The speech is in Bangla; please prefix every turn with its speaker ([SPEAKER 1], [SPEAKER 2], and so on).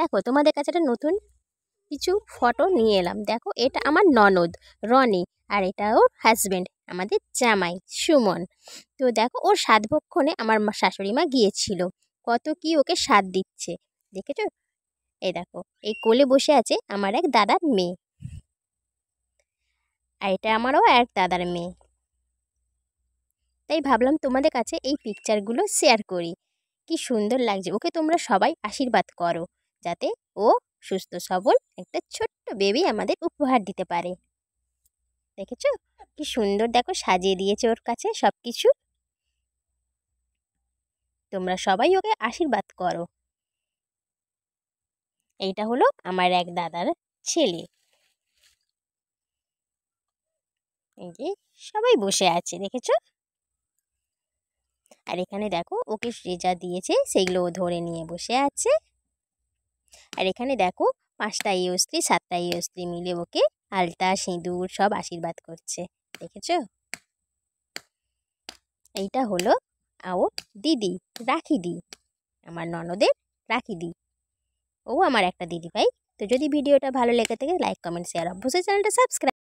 [SPEAKER 1] দেখো তোমাদের কাছে একটা নতুন কিছু ফটো নিয়ে এলাম দেখো এটা আমার ননদ রনি আর এটা ওর হাজব্যান্ড আমাদের জামাই সুমন তো দেখো ওর সাতভক্ষণে আমার শাশুড়ি মা গিয়েছিল কত কি ওকে স্বাদ দিচ্ছে দেখেছো এই দেখো এই কোলে বসে আছে আমার এক দাদার মেয়ে আর এটা আমারও এক দাদার মেয়ে তাই ভাবলাম তোমাদের কাছে এই পিকচারগুলো শেয়ার করি কি সুন্দর লাগছে ওকে তোমরা সবাই আশীর্বাদ করো যাতে ও সুস্থ সবল একটা ছোট্ট বেবি আমাদের উপহার দিতে পারে দেখেছ কি সুন্দর দেখো সাজিয়ে দিয়েছে ওর কাছে সব কিছু তোমরা সবাই ওকে আশীর্বাদ করো এইটা হলো আমার এক দাদার ছেলে এই সবাই বসে আছে দেখেছো আর এখানে দেখো ওকে যা দিয়েছে সেগুলো ও ধরে নিয়ে বসে আছে আর এখানে দেখো পাঁচটা এই অস্ত্রী সাতটা এই অস্ত্রী মিলে ওকে আলতা সিঁদুর সব আশীর্বাদ করছে দেখেছ এইটা হলো আও দিদি রাখি দি আমার ননদের রাখি দি ও আমার একটা দিদি ভাই তো যদি ভিডিওটা ভালো লেগে থাকে লাইক কমেন্ট শেয়ার অবশ্যই চ্যানেলটা সাবস্ক্রাইব